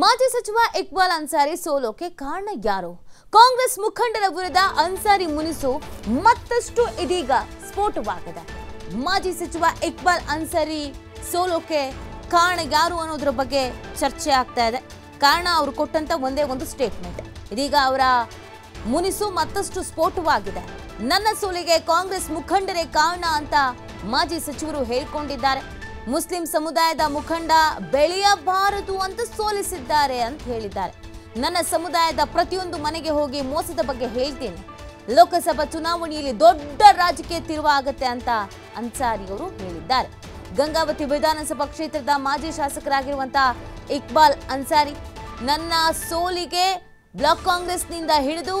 ಮಾಜಿ ಸಚಿವ ಇಕ್ಬಾಲ್ ಅನ್ಸಾರಿ ಸೋಲೋಕೆ ಕಾರಣ ಯಾರು ಕಾಂಗ್ರೆಸ್ ಮುಖಂಡರ ವಿರುದ್ಧ ಅನ್ಸಾರಿ ಮುನಿಸು ಮತ್ತಷ್ಟು ಇದೀಗ ಸ್ಫೋಟವಾಗಿದೆ ಮಾಜಿ ಸಚಿವ ಇಕ್ಬಾಲ್ ಅನ್ಸಾರಿ ಸೋಲೋಕೆ ಕಾರಣ ಯಾರು ಅನ್ನೋದ್ರ ಬಗ್ಗೆ ಚರ್ಚೆ ಆಗ್ತಾ ಇದೆ ಕಾರಣ ಅವರು ಕೊಟ್ಟಂತ ಒಂದೇ ಒಂದು ಸ್ಟೇಟ್ಮೆಂಟ್ ಇದೀಗ ಅವರ ಮುನಿಸು ಮತ್ತಷ್ಟು ಸ್ಫೋಟವಾಗಿದೆ ನನ್ನ ಸೋಲಿಗೆ ಕಾಂಗ್ರೆಸ್ ಮುಖಂಡರೇ ಕಾರಣ ಅಂತ ಮಾಜಿ ಸಚಿವರು ಹೇಳಿಕೊಂಡಿದ್ದಾರೆ ಮುಸ್ಲಿಂ ಸಮುದಾಯದ ಮುಖಂಡ ಬೆಳೆಯಬಾರದು ಅಂತ ಸೋಲಿಸಿದ್ದಾರೆ ಅಂತ ಹೇಳಿದ್ದಾರೆ ನನ್ನ ಸಮುದಾಯದ ಪ್ರತಿಯೊಂದು ಮನೆಗೆ ಹೋಗಿ ಮೋಸದ ಬಗ್ಗೆ ಹೇಳ್ತೇನೆ ಲೋಕಸಭಾ ಚುನಾವಣೆಯಲ್ಲಿ ದೊಡ್ಡ ರಾಜಕೀಯ ತಿರುವ ಆಗತ್ತೆ ಅಂತ ಅನ್ಸಾರಿ ಅವರು ಹೇಳಿದ್ದಾರೆ ಗಂಗಾವತಿ ವಿಧಾನಸಭಾ ಕ್ಷೇತ್ರದ ಮಾಜಿ ಶಾಸಕರಾಗಿರುವಂತಹ ಇಕ್ಬಾಲ್ ಅನ್ಸಾರಿ ನನ್ನ ಸೋಲಿಗೆ ಬ್ಲಾಕ್ ಕಾಂಗ್ರೆಸ್ನಿಂದ ಹಿಡಿದು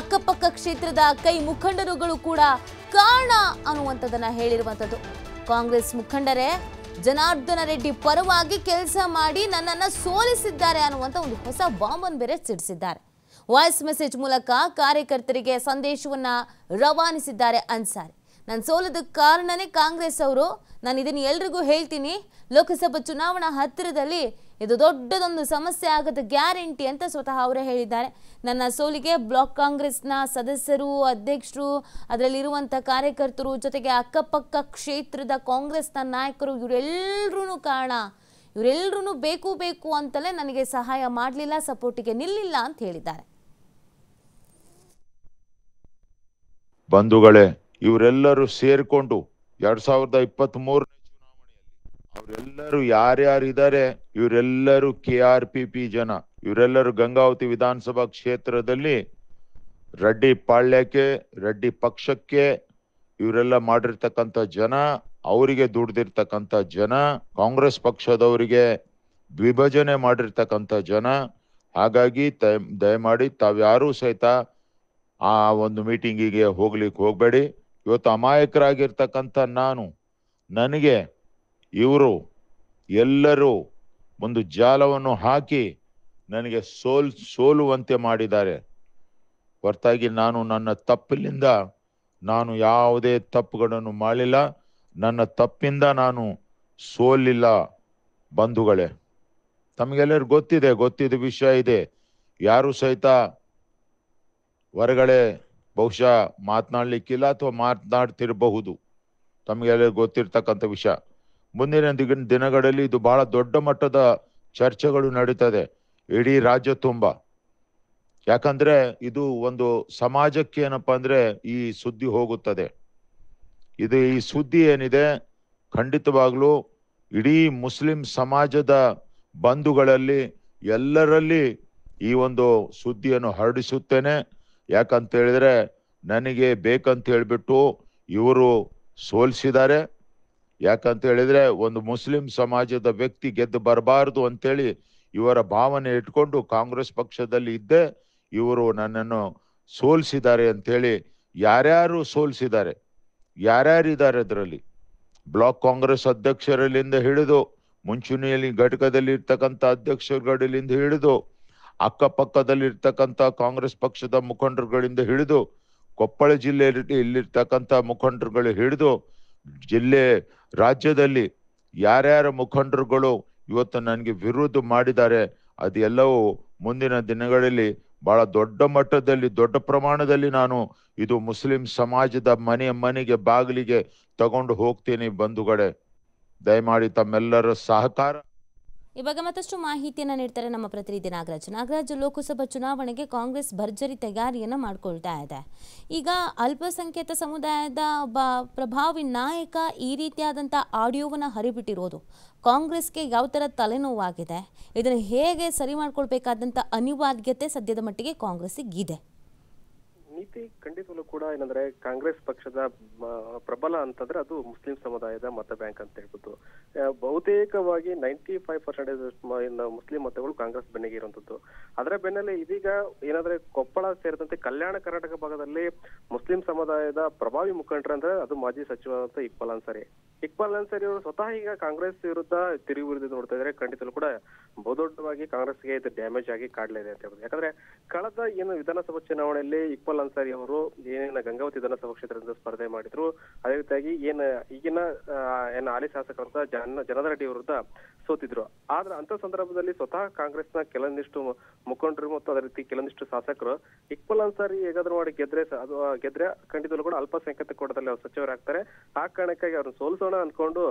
ಅಕ್ಕಪಕ್ಕ ಕ್ಷೇತ್ರದ ಕೈ ಮುಖಂಡರುಗಳು ಕೂಡ ಕಾರಣ ಅನ್ನುವಂಥದ್ದನ್ನು ಹೇಳಿರುವಂಥದ್ದು ಕಾಂಗ್ರೆಸ್ ಮುಖಂಡರೇ ಜನಾರ್ದನ ರೆಡ್ಡಿ ಪರವಾಗಿ ಕೆಲಸ ಮಾಡಿ ನನ್ನನ್ನು ಸೋಲಿಸಿದ್ದಾರೆ ಅನ್ನುವಂಥ ಒಂದು ಹೊಸ ಬಾಂಬನ್ ಬೇರೆ ಸಿಡಿಸಿದ್ದಾರೆ ವಾಯ್ಸ್ ಮೆಸೇಜ್ ಮೂಲಕ ಕಾರ್ಯಕರ್ತರಿಗೆ ಸಂದೇಶವನ್ನು ರವಾನಿಸಿದ್ದಾರೆ ಅನ್ಸಾರಿ ನನ್ನ ಸೋಲೋದಕ್ಕೆ ಕಾರಣನೇ ಕಾಂಗ್ರೆಸ್ ಅವರು ನಾನು ಇದನ್ನು ಎಲ್ರಿಗೂ ಹೇಳ್ತೀನಿ ಲೋಕಸಭಾ ಚುನಾವಣಾ ಹತ್ತಿರದಲ್ಲಿ ಇದು ದೊಡ್ಡದೊಂದು ಸಮಸ್ಯೆ ಆಗದ ಗ್ಯಾರಂಟಿ ಅಂತ ಸ್ವತಃ ಅವರೇ ಹೇಳಿದ್ದಾರೆ ನನ್ನ ಸೋಲಿಗೆ ಬ್ಲಾಕ್ ಕಾಂಗ್ರೆಸ್ನ ಸದಸ್ಯರು ಅಧ್ಯಕ್ಷರು ಅದರಲ್ಲಿರುವಂಥ ಕಾರ್ಯಕರ್ತರು ಜೊತೆಗೆ ಅಕ್ಕಪಕ್ಕ ಕ್ಷೇತ್ರದ ಕಾಂಗ್ರೆಸ್ನ ನಾಯಕರು ಇವರೆಲ್ಲರೂ ಕಾರಣ ಇವರೆಲ್ಲರೂ ಬೇಕು ಬೇಕು ಅಂತಲೇ ನನಗೆ ಸಹಾಯ ಮಾಡಲಿಲ್ಲ ಸಪೋರ್ಟಿಗೆ ನಿಲ್ಲಿಲ್ಲ ಅಂತ ಹೇಳಿದ್ದಾರೆ ಬಂಧುಗಳೇ ಇವರೆಲ್ಲರೂ ಸೇರ್ಕೊಂಡು ಎರಡ್ ಸಾವಿರದ ಇಪ್ಪತ್ತ್ ಮೂರನೇ ಚುನಾವಣೆಯಲ್ಲಿ ಅವರೆಲ್ಲರೂ ಯಾರ್ಯಾರಿದ್ದಾರೆ ಇವರೆಲ್ಲರೂ ಕೆ ಆರ್ ಪಿ ಪಿ ಜನ ಇವರೆಲ್ಲರೂ ಗಂಗಾವತಿ ವಿಧಾನಸಭಾ ಕ್ಷೇತ್ರದಲ್ಲಿ ರೆಡ್ಡಿ ಪಾಳ್ಯಕ್ಕೆ ರೆಡ್ಡಿ ಪಕ್ಷಕ್ಕೆ ಇವರೆಲ್ಲ ಮಾಡಿರ್ತಕ್ಕಂಥ ಜನ ಅವರಿಗೆ ದುಡ್ದಿರ್ತಕ್ಕಂಥ ಜನ ಕಾಂಗ್ರೆಸ್ ಪಕ್ಷದವರಿಗೆ ವಿಭಜನೆ ಮಾಡಿರ್ತಕ್ಕಂಥ ಜನ ಹಾಗಾಗಿ ದಯಮಾಡಿ ತಾವ್ಯಾರು ಸಹಿತ ಆ ಒಂದು ಮೀಟಿಂಗಿಗೆ ಹೋಗ್ಲಿಕ್ಕೆ ಹೋಗಬೇಡಿ ಇವತ್ತು ಅಮಾಯಕರಾಗಿರ್ತಕ್ಕಂಥ ನಾನು ನನಗೆ ಇವರು ಎಲ್ಲರೂ ಒಂದು ಜಾಲವನ್ನು ಹಾಕಿ ನನಗೆ ಸೋಲ್ ಸೋಲುವಂತೆ ಮಾಡಿದ್ದಾರೆ ಹೊರತಾಗಿ ನಾನು ನನ್ನ ತಪ್ಪಿನಿಂದ ನಾನು ಯಾವುದೇ ತಪ್ಪುಗಳನ್ನು ಮಾಡಿಲ್ಲ ನನ್ನ ತಪ್ಪಿಂದ ನಾನು ಸೋಲಿಲ್ಲ ಬಂಧುಗಳೇ ತಮಗೆಲ್ಲರೂ ಗೊತ್ತಿದೆ ಗೊತ್ತಿದ್ದ ವಿಷಯ ಇದೆ ಯಾರು ಸಹಿತ ಹೊರಗಡೆ ಬಹುಶಃ ಮಾತನಾಡ್ಲಿಕ್ಕಿಲ್ಲ ಅಥವಾ ಮಾತನಾಡ್ತಿರಬಹುದು ತಮಗೆಲ್ಲ ಗೊತ್ತಿರ್ತಕ್ಕಂಥ ವಿಷಯ ಮುಂದಿನ ದಿನಗಳಲ್ಲಿ ಇದು ಬಹಳ ದೊಡ್ಡ ಮಟ್ಟದ ಚರ್ಚೆಗಳು ನಡೀತದೆ ಇಡೀ ರಾಜ್ಯ ತುಂಬ ಯಾಕಂದ್ರೆ ಇದು ಒಂದು ಸಮಾಜಕ್ಕೆ ಏನಪ್ಪಾ ಅಂದ್ರೆ ಈ ಸುದ್ದಿ ಹೋಗುತ್ತದೆ ಇದು ಈ ಸುದ್ದಿ ಏನಿದೆ ಖಂಡಿತವಾಗ್ಲೂ ಇಡೀ ಮುಸ್ಲಿಂ ಸಮಾಜದ ಬಂಧುಗಳಲ್ಲಿ ಎಲ್ಲರಲ್ಲಿ ಈ ಒಂದು ಸುದ್ದಿಯನ್ನು ಹರಡಿಸುತ್ತೇನೆ ಯಾಕಂತ ಹೇಳಿದ್ರೆ ನನಗೆ ಬೇಕಂತ ಹೇಳಿಬಿಟ್ಟು ಇವರು ಸೋಲ್ಸಿದ್ದಾರೆ ಯಾಕಂತ ಹೇಳಿದ್ರೆ ಒಂದು ಮುಸ್ಲಿಂ ಸಮಾಜದ ವ್ಯಕ್ತಿ ಗೆದ್ದು ಬರಬಾರ್ದು ಅಂತೇಳಿ ಇವರ ಭಾವನೆ ಇಟ್ಕೊಂಡು ಕಾಂಗ್ರೆಸ್ ಪಕ್ಷದಲ್ಲಿ ಇದ್ದೇ ಇವರು ನನ್ನನ್ನು ಸೋಲಿಸಿದ್ದಾರೆ ಅಂತೇಳಿ ಯಾರ್ಯಾರು ಸೋಲಿಸಿದ್ದಾರೆ ಯಾರ್ಯಾರಿದ್ದಾರೆ ಅದರಲ್ಲಿ ಬ್ಲಾಕ್ ಕಾಂಗ್ರೆಸ್ ಅಧ್ಯಕ್ಷರಲ್ಲಿಂದ ಹಿಡಿದು ಮುಂಚೂಣಿಯಲ್ಲಿ ಘಟಕದಲ್ಲಿ ಇರ್ತಕ್ಕಂಥ ಅಧ್ಯಕ್ಷರುಗಳಿಂದ ಹಿಡಿದು ಅಕ್ಕಪಕ್ಕದಲ್ಲಿರ್ತಕ್ಕಂಥ ಕಾಂಗ್ರೆಸ್ ಪಕ್ಷದ ಮುಖಂಡರುಗಳಿಂದ ಹಿಡಿದು ಕೊಪ್ಪಳ ಜಿಲ್ಲೆಯಲ್ಲಿ ಇಲ್ಲಿರ್ತಕ್ಕಂಥ ಮುಖಂಡರುಗಳು ಹಿಡಿದು ಜಿಲ್ಲೆ ರಾಜ್ಯದಲ್ಲಿ ಯಾರ್ಯಾರ ಮುಖಂಡರುಗಳು ಇವತ್ತು ನನಗೆ ವಿರೋಧ ಮಾಡಿದ್ದಾರೆ ಅದೆಲ್ಲವೂ ಮುಂದಿನ ದಿನಗಳಲ್ಲಿ ಬಹಳ ದೊಡ್ಡ ಮಟ್ಟದಲ್ಲಿ ದೊಡ್ಡ ಪ್ರಮಾಣದಲ್ಲಿ ನಾನು ಇದು ಮುಸ್ಲಿಂ ಸಮಾಜದ ಮನೆ ಮನೆಗೆ ಬಾಗಿಲಿಗೆ ತಗೊಂಡು ಹೋಗ್ತೀನಿ ಬಂಧುಗಡೆ ದಯಮಾಡಿ ತಮ್ಮೆಲ್ಲರ ಸಹಕಾರ ಈ ಬಗ್ಗೆ ಮತ್ತಷ್ಟು ಮಾಹಿತಿಯನ್ನು ನೀಡ್ತಾರೆ ನಮ್ಮ ಪ್ರತಿನಿಧಿ ನಾಗರಾಜ್ ನಾಗರಾಜ್ ಲೋಕಸಭಾ ಚುನಾವಣೆಗೆ ಕಾಂಗ್ರೆಸ್ ಭರ್ಜರಿ ತಯಾರಿಯನ್ನು ಮಾಡಿಕೊಳ್ತಾ ಇದೆ ಈಗ ಅಲ್ಪಸಂಖ್ಯಾತ ಸಮುದಾಯದ ಒಬ್ಬ ಪ್ರಭಾವಿ ನಾಯಕ ಈ ರೀತಿಯಾದಂಥ ಆಡಿಯೋವನ್ನು ಹರಿಬಿಟ್ಟಿರೋದು ಕಾಂಗ್ರೆಸ್ಗೆ ಯಾವ ಥರ ತಲೆನೋವಾಗಿದೆ ಇದನ್ನು ಹೇಗೆ ಸರಿ ಮಾಡಿಕೊಳ್ಬೇಕಾದಂಥ ಅನಿವಾರ್ಯತೆ ಸದ್ಯದ ಮಟ್ಟಿಗೆ ಕಾಂಗ್ರೆಸ್ಸಿಗಿದೆ ರೀತಿ ಕೂಡ ಏನಂದ್ರೆ ಕಾಂಗ್ರೆಸ್ ಪಕ್ಷದ ಪ್ರಬಲ ಅಂತಂದ್ರೆ ಅದು ಮುಸ್ಲಿಂ ಸಮುದಾಯದ ಮತ ಬ್ಯಾಂಕ್ ಅಂತ ಹೇಳ್ಬಿಟ್ಟು ಬಹುತೇಕವಾಗಿ ನೈಂಟಿ ಫೈವ್ ಪರ್ಸೆಂಟೇಜ್ ಮುಸ್ಲಿಂ ಮತಗಳು ಕಾಂಗ್ರೆಸ್ ಬೆನ್ನಿಗೆ ಇರುವಂತದ್ದು ಅದರ ಬೆನ್ನಲ್ಲೇ ಇದೀಗ ಏನಂದ್ರೆ ಕೊಪ್ಪಳ ಸೇರಿದಂತೆ ಕಲ್ಯಾಣ ಕರ್ನಾಟಕ ಭಾಗದಲ್ಲಿ ಮುಸ್ಲಿಂ ಸಮುದಾಯದ ಪ್ರಭಾವಿ ಅಂದ್ರೆ ಅದು ಮಾಜಿ ಸಚಿವರಂತ ಇಕ್ಬಾಲ್ ಅನ್ಸಾರಿ ಇಕ್ಬಾಲ್ ಅನ್ಸಾರಿ ಅವರು ಸ್ವತಃ ಈಗ ಕಾಂಗ್ರೆಸ್ ವಿರುದ್ಧ ತಿರುಗಿ ನೋಡ್ತಾ ಇದ್ರೆ ಖಂಡಿತಲು ಕೂಡ ಬಹುದೊಡ್ಡವಾಗಿ ಕಾಂಗ್ರೆಸ್ಗೆ ಇದು ಡ್ಯಾಮೇಜ್ ಆಗಿ ಕಾಡ್ಲೇ ಇದೆ ಅಂತ ಹೇಳ್ಬೋದು ಯಾಕಂದ್ರೆ ಕಳೆದ ಏನು ವಿಧಾನಸಭಾ ಚುನಾವಣೆಯಲ್ಲಿ ಇಕ್ಬಾಲ್ ಅನ್ಸಾರಿ ಅವರು ಏನೇನ ಗಂಗಾವತಿ ವಿಧಾನಸಭಾ ಕ್ಷೇತ್ರದಿಂದ ಸ್ಪರ್ಧೆ ಮಾಡಿದ್ರು ಅದೇ ರೀತಿಯಾಗಿ ಏನ್ ಈಗಿನ ಏನ್ ಹಾಲಿ ಶಾಸಕರಂತ ಜನ ಜನತಾ ರೆಡ್ಡಿ ವಿರುದ್ಧ ಸೋತಿದ್ರು ಆದ್ರೆ ಅಂತ ಸಂದರ್ಭದಲ್ಲಿ ಸ್ವತಃ ಕಾಂಗ್ರೆಸ್ನ ಕೆಲವೊಂದಿಷ್ಟು ಮುಖಂಡರು ಮತ್ತು ಅದೇ ರೀತಿ ಕೆಲವೊಂದಿಷ್ಟು ಶಾಸಕರು ಇಕ್ಬಲ್ ಅನ್ಸಾರಿ ಹೇಗಾದ್ರೂ ಮಾಡಿ ಗೆದ್ರೆ ಅದು ಗೆದ್ರೆ ಖಂಡಿತಲ್ಲೂ ಕೂಡ ಅಲ್ಪಸಂಖ್ಯಾತ ಕೋಟದಲ್ಲಿ ಅವರು ಸಚಿವರಾಗ್ತಾರೆ ಆ ಕಾರಣಕ್ಕಾಗಿ ಅವ್ರನ್ನ ಸೋಲಿಸೋಣ ಅನ್ಕೊಂಡು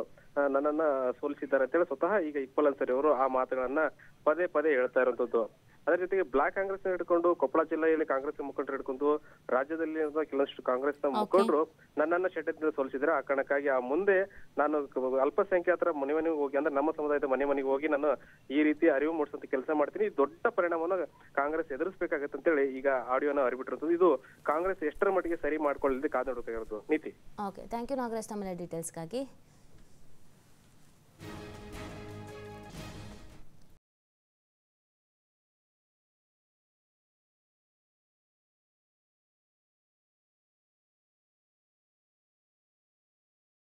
ನನ್ನನ್ನ ಸೋಲಿಸಿದ್ದಾರೆ ಅಂತೇಳಿ ಸ್ವತಃ ಈಗ ಇಕ್ಬಲ್ ಅನ್ಸಾರಿ ಅವರು ಆ ಮಾತುಗಳನ್ನ ಪದೇ ಪದೇ ಹೇಳ್ತಾ ಇರುವಂತದ್ದು ಅದರ ಜೊತೆಗೆ ಬ್ಲಾಕ್ ಕಾಂಗ್ರೆಸ್ ಹಿಡ್ಕೊಂಡು ಕೊಪ್ಪಳ ಜಿಲ್ಲೆಯಲ್ಲಿ ಕಾಂಗ್ರೆಸ್ ಮುಖಂಡರು ಹಿಡ್ಕೊಂಡು ರಾಜ್ಯದಲ್ಲಿ ಕೆಲವಷ್ಟು ಕಾಂಗ್ರೆಸ್ ನ ಮುಖಂಡರು ನನ್ನನ್ನ ಶೆಟ್ಟದಿಂದ ಸೋಲಿಸಿದ್ರೆ ಆ ಕಾರಣಕ್ಕಾಗಿ ಆ ಮುಂದೆ ನಾನು ಅಲ್ಪಸಂಖ್ಯಾತರ ಮನೆ ಮನೆಗೆ ಹೋಗಿ ಅಂದ್ರೆ ನಮ್ಮ ಸಮುದಾಯದ ಮನೆ ಮನೆಗೆ ಹೋಗಿ ನಾನು ಈ ರೀತಿ ಅರಿವು ಮೂಡಿಸಂತ ಕೆಲಸ ಮಾಡ್ತೀನಿ ದೊಡ್ಡ ಪರಿಣಾಮವನ್ನು ಕಾಂಗ್ರೆಸ್ ಎದುರಿಸಬೇಕಾಗತ್ತೆ ಹೇಳಿ ಈಗ ಆಡಿಯೋನ ಅರಿಬಿಟ್ಟಿರೋದು ಇದು ಕಾಂಗ್ರೆಸ್ ಎಷ್ಟರ ಮಟ್ಟಿಗೆ ಸರಿ ಮಾಡ್ಕೊಳ್ಳಿ ಕಾದು ನೋಡಬೇಕಾಗಿರೋದು ನೀತಿ ಓಕೆ ಥ್ಯಾಂಕ್ ಯು ನಾಗರಾಜ್ ತಮ್ಮ ಡೀಟೇಲ್ಸ್ಗಾಗಿ